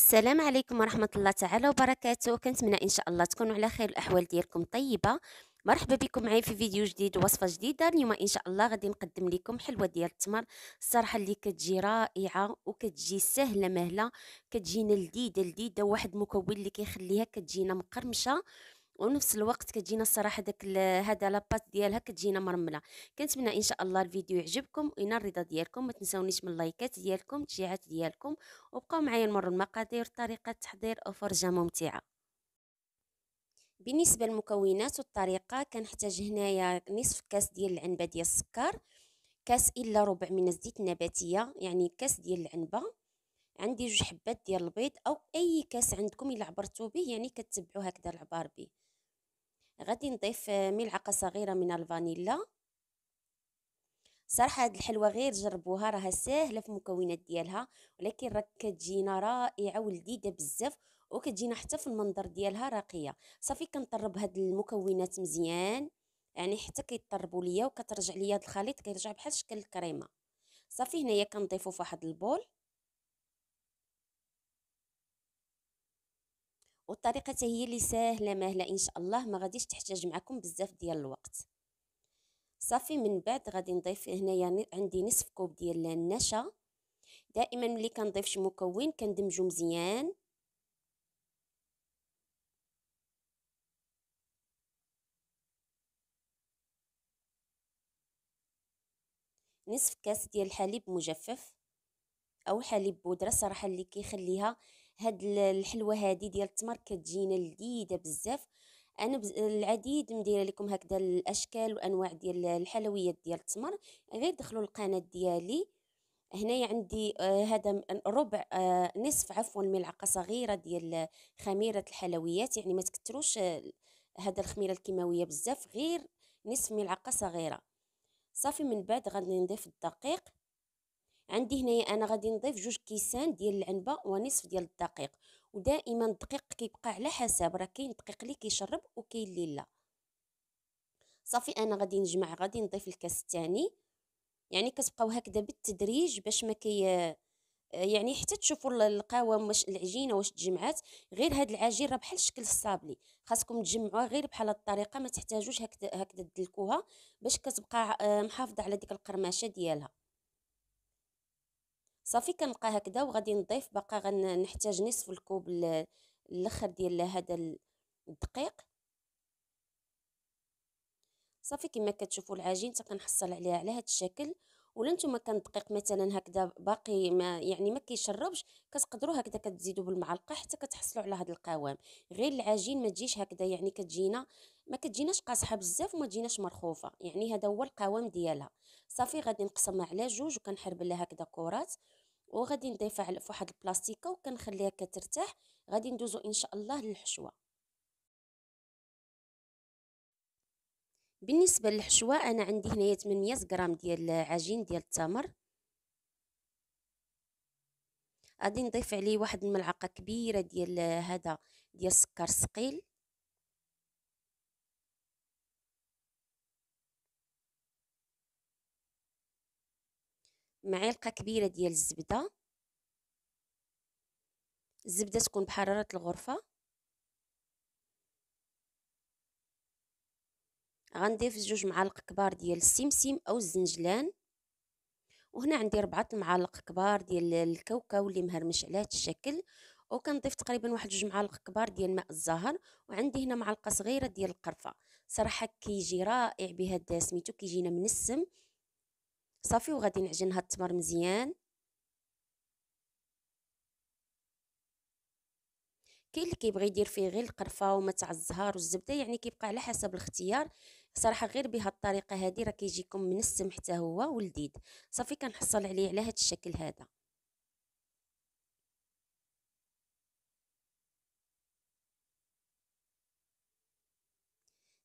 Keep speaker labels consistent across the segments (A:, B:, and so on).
A: السلام عليكم ورحمة الله تعالى وبركاته كنتمنى إن شاء الله تكونوا على خير الأحوال ديالكم طيبة مرحبا بكم معايا في فيديو جديد وصفة جديدة اليوم إن شاء الله غادي نقدم لكم حلوة ديال التمر الصراحة اللي كتجي رائعة وكتجي سهلة مهلة كتجينا لذيذة لذيذة واحد المكون اللي كيخليها كتجينا مقرمشة ونفس الوقت كتجينا الصراحه داك هذا لاباس ديالها كتجينا مرمله كنتمنى ان شاء الله الفيديو يعجبكم وينال الرضا ديالكم ما تنساونيش من اللايكات ديالكم التشجيعات ديالكم وبقاو معايا نمروا المقادير طريقه تحضير وفرجه ممتعه بالنسبه للمكونات والطريقه كنحتاج هنايا نصف كاس ديال العنبه ديال السكر كاس الا ربع من الزيت النباتيه يعني كاس ديال العنبه عندي جوج حبات ديال البيض او اي كاس عندكم الا عبرتو به يعني كتبعوا هكذا العبار به غادي نضيف ملعقه صغيره من الفانيلا صراحه هذه الحلوه غير جربوها راها ساهله في المكونات ديالها ولكن راه كتجينا رائعه ولذيذه بزاف وكتجينا حتى في المنظر ديالها راقيه صافي كنطرب هاد المكونات مزيان يعني حتى كيطربوا ليا وكترجع ليا هاد الخليط كيرجع بحال شكل الكريمه صافي هنايا كنضيفو فواحد البول والطريقه هي اللي ساهله ماهله ان شاء الله ما غاديش تحتاج معكم بزاف ديال الوقت صافي من بعد غادي نضيف هنايا يعني عندي نصف كوب ديال النشا دائما ملي كنضيف شي مكون كندمجو مزيان نصف كاس ديال الحليب مجفف او حليب بودره صراحه اللي كيخليها هاد الحلوه هادي ديال التمر كتجينا لذيذه بزاف انا بز... العديد مديره لكم هكذا الاشكال وانواع ديال الحلويات ديال التمر غير دخلوا القناه ديالي هنايا عندي آه هذا ربع آه نصف عفوا ملعقه صغيره ديال خميره الحلويات يعني ما آه، هذا آه الخميره الكيماويه بزاف غير نصف ملعقه صغيره صافي من بعد غادي نضيف الدقيق عندي هنايا انا غادي نضيف جوج كيسان ديال العنبه ونصف ديال الدقيق ودائما الدقيق كيبقى على حسب راه كاين دقيق اللي كيشرب وكاين اللي لا صافي انا غادي نجمع غادي نضيف الكاس الثاني يعني كتبقاو هكذا بالتدريج باش ما كي يعني حتى تشوفوا القوام واش العجينه واش تجمعات غير هاد العجين راه بحال شكل الصابلي خاصكم تجمعوها غير بحال هاد الطريقه ما تحتاجوش هكذا هكذا تدلكوها باش كتبقى آه، محافظه على ديك القرمشه ديالها صافي كنلقى هكذا وغادي نضيف باقا غنحتاج نصف الكوب الاخر ديال هذا الدقيق صافي كما كتشوفوا العجين كنحصل عليها على هذا الشكل ولا نتوما كان الدقيق مثلا هكذا باقي ما يعني ما كيشربش كتقدروا هكذا كتزيدوا بالمعلقه حتى كتحصلوا على هذا القوام غير العجين ما تجيش هكذا يعني كتجينا ما كتجيناش قاصحه بزاف وما تجيناش مرخوفه يعني هذا هو القوام ديالها صافي غادي نقسمها على جوج وكنحرب لها هكذا كرات وغادي نضيفها على فواحد البلاستيكه وكنخليها كترتاح غادي ندوزو ان شاء الله للحشوه بالنسبه للحشوه انا عندي هنايا 800 غرام ديال عجين ديال التمر غادي نضيف عليه واحد الملعقه كبيره ديال هذا ديال السكر ثقيل معلقه كبيره ديال الزبده الزبده تكون بحراره الغرفه غنضيف جوج معالق كبار ديال السمسم او الزنجلان وهنا عندي ربعة معالق كبار ديال الكاوكاو اللي مهرمش على هذا الشكل وكنضيف تقريبا واحد جوج معالق كبار ديال ماء الزهر وعندي هنا معلقه صغيره ديال القرفه صراحه كيجي رائع بهذا سميتو كيجينا منسم صافي وغادي نعجن هاد التمر مزيان كاين اللي كيبغي يدير فيه غير القرفه تاع الزهر والزبده يعني كيبقى على حسب الاختيار صراحه غير بهاد الطريقه هذه راه كيجيكم منسم حتى هو ولذيذ صافي كنحصل عليه على هاد الشكل هذا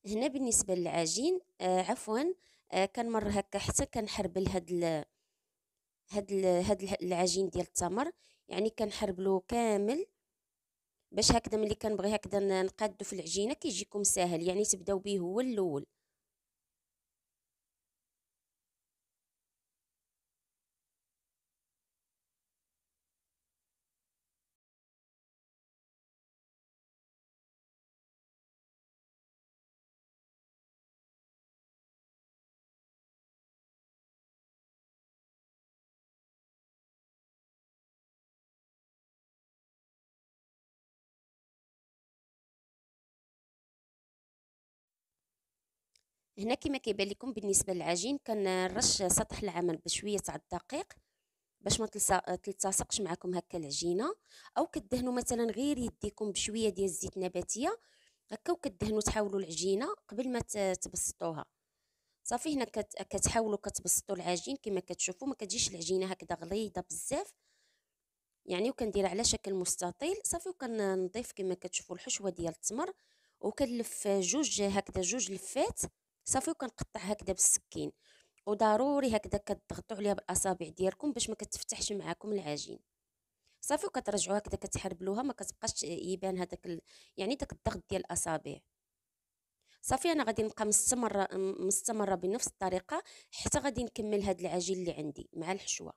A: هنا بالنسبه للعجين آه عفوا آه، كان مر هكا حتى كنحربل هاد هاد هاد العجين ديال التمر يعني كنحربلو كامل باش هكذا ملي كنبغي هكذا نقادو في العجينه كيجيكم ساهل يعني تبداو به هو الاول هنا كما كيبان لكم بالنسبه للعجين كنرش سطح العمل بشويه تاع الدقيق باش ما تلتصقش معكم هكا العجينه او كدهنوا مثلا غير يديكم بشويه ديال الزيت النباتيه هكا وكدهنوا تحاولوا العجينه قبل ما تبسطوها صافي هنا كتحاولوا كتبسطوا العجين كما كتشوفوا ما كتجيش العجينه هكذا غليظه بزاف يعني وكنديرها على شكل مستطيل صافي وكنضيف كما كتشوفوا الحشوه ديال التمر وكنلف جوج هكذا جوج لفات صافي وكنقطع هكذا بالسكين وضروري هكذا كتضغطوا عليها بالاصابع ديالكم باش ما كتفتحش معاكم العجين صافي وكترجعوا هكذا كتحربلوها ما كتبقاش يبان هذاك ال... يعني داك الضغط ديال الاصابع صافي انا غادي نبقى مستمره مستمره بنفس الطريقه حتى غادي نكمل هاد العجين اللي عندي مع الحشوه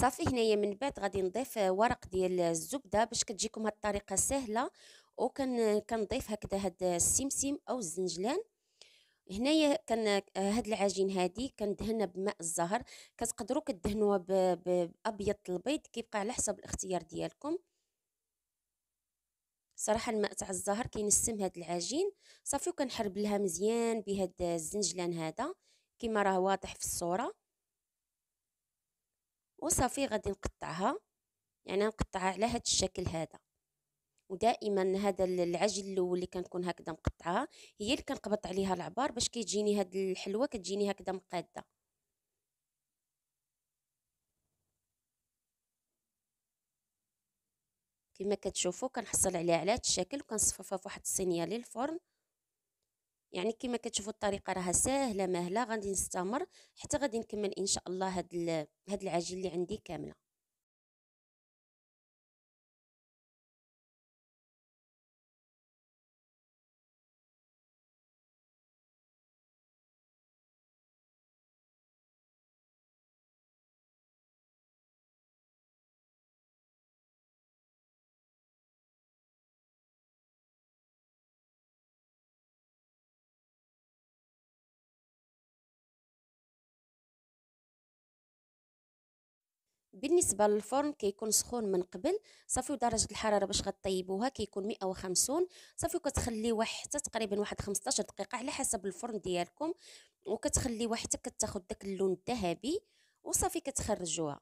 A: صافي هنايا من بعد غادي نضيف ورق ديال الزبده باش كتجيكم هاد الطريقه سهله وكن كنضيف هكذا هاد السمسم او الزنجلان هنايا كان هاد العجين هادي كندهنها بماء الزهر كتقدروا كدهنوها بابيض البيض كيبقى على حسب الاختيار ديالكم صراحه الماء تاع الزهر كينسم هاد العجين صافي وكنحرب لها مزيان بهاد الزنجلان هذا كما راه واضح في الصوره وصافي غادي نقطعها يعني نقطعها على هذا الشكل هذا ودائما هذا العجل الاول اللي كنكون هكذا مقطعه هي اللي كنقبط عليها العبار باش كيجيني هاد الحلوه كتجيني هكذا مقاده كما كتشوفوا كنحصل عليها على هذا الشكل وكنصففها فواحد الصينيه للفرن يعني كما كتشوفوا الطريقه راها ساهله مهله غادي نستمر حتى غادي نكمل ان شاء الله هاد هاد العجين اللي عندي كامله بالنسبه للفرن كيكون سخون من قبل صافي ودرجه الحراره باش غطيبوها كيكون 150 صافي وكتخليوها حتى تقريبا واحد 15 دقيقه على حسب الفرن ديالكم وكتخليوه حتى كتاخذ داك اللون الذهبي وصافي كتخرجوها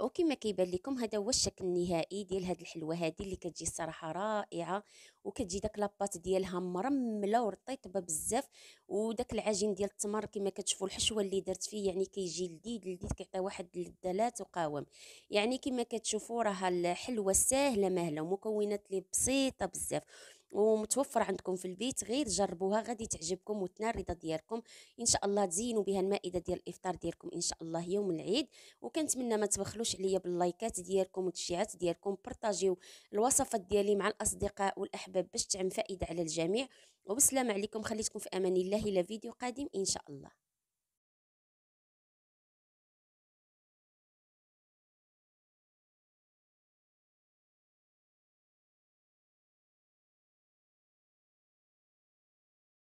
A: وكما كيبان لكم هذا هو الشكل النهائي ديال هاد الحلوه هادي اللي كتجي الصراحه رائعه وكتجي داك لاباط ديالها مرمله ورطيبه بزاف وداك العجين ديال التمر كما كتشوفوا الحشوه اللي درت فيه يعني كيجي لذيذ لذيذ كيعطي واحد اللذات وقوام يعني كما كتشوفوا راه الحلوه ساهله مهله ومكونات اللي بسيطه بزاف ومتوفر عندكم في البيت غير جربوها غادي تعجبكم وتنال الرضا ديالكم ان شاء الله تزينوا بها المائده ديال الافطار ديالكم ان شاء الله يوم العيد وكنتمنى ما تبخلوش عليا باللايكات ديالكم والتشجيعات ديالكم بارطاجيو الوصفات ديالي مع الاصدقاء والاحباب باش تعم فائده على الجميع وبسلام عليكم خليتكم في امان الله الى فيديو قادم ان شاء الله